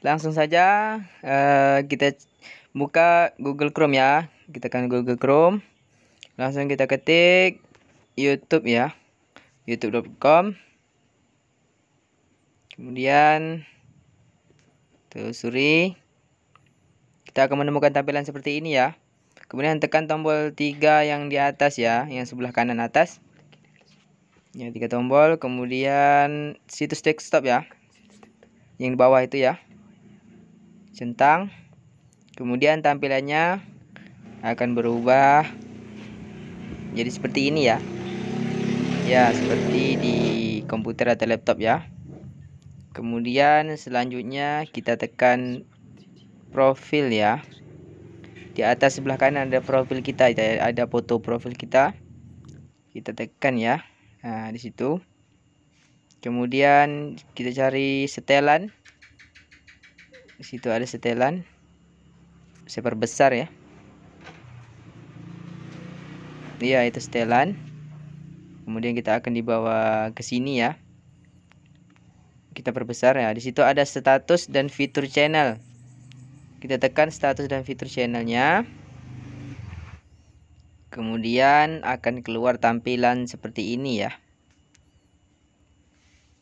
Langsung saja uh, kita buka Google Chrome ya. Kita akan Google Chrome. Langsung kita ketik YouTube ya. youtube.com Kemudian telusuri. Kita akan menemukan tampilan seperti ini ya. Kemudian tekan tombol 3 yang di atas ya, yang sebelah kanan atas. Yang tiga tombol, kemudian situs desktop ya. Yang di bawah itu ya centang kemudian tampilannya akan berubah jadi seperti ini ya ya seperti di komputer atau laptop ya kemudian selanjutnya kita tekan profil ya di atas sebelah kanan ada profil kita ada foto profil kita kita tekan ya nah di situ kemudian kita cari setelan di situ ada setelan saya perbesar ya iya itu setelan kemudian kita akan dibawa ke sini ya kita perbesar ya di situ ada status dan fitur channel kita tekan status dan fitur channelnya kemudian akan keluar tampilan seperti ini ya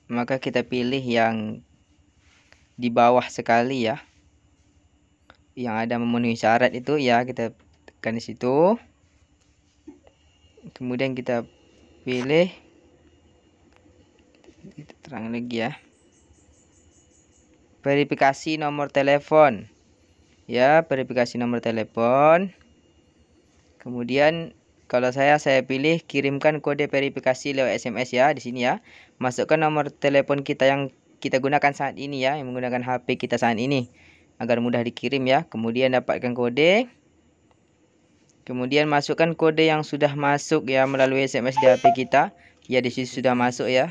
maka kita pilih yang di bawah sekali ya yang ada memenuhi syarat itu ya kita tekan di situ kemudian kita pilih kita terang lagi ya verifikasi nomor telepon ya verifikasi nomor telepon kemudian kalau saya saya pilih kirimkan kode verifikasi lewat SMS ya di sini ya masukkan nomor telepon kita yang kita gunakan saat ini ya, yang menggunakan HP kita saat ini agar mudah dikirim ya. Kemudian dapatkan kode. Kemudian masukkan kode yang sudah masuk ya melalui SMS di HP kita. Ya di sini sudah masuk ya.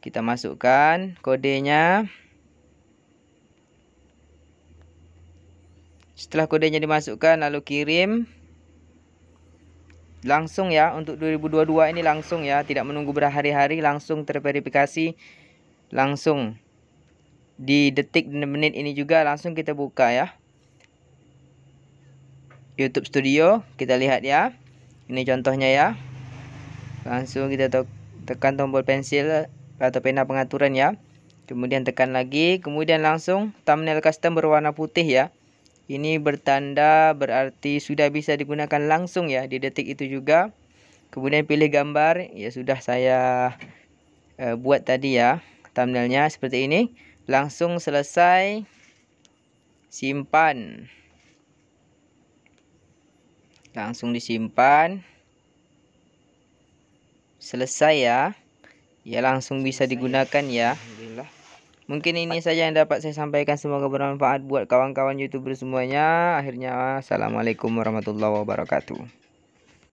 Kita masukkan kodenya. Setelah kodenya dimasukkan lalu kirim langsung ya untuk 2022 ini langsung ya tidak menunggu berhari-hari langsung terverifikasi langsung di detik dan menit ini juga langsung kita buka ya YouTube Studio kita lihat ya ini contohnya ya langsung kita tekan tombol pensil atau pena pengaturan ya kemudian tekan lagi kemudian langsung thumbnail custom berwarna putih ya ini bertanda berarti sudah bisa digunakan langsung ya di detik itu juga kemudian pilih gambar ya sudah saya uh, buat tadi ya thumbnailnya seperti ini langsung selesai simpan langsung disimpan selesai ya ya langsung bisa ya. digunakan ya mungkin ini saja yang dapat saya sampaikan semoga bermanfaat buat kawan-kawan youtuber semuanya akhirnya assalamualaikum warahmatullahi wabarakatuh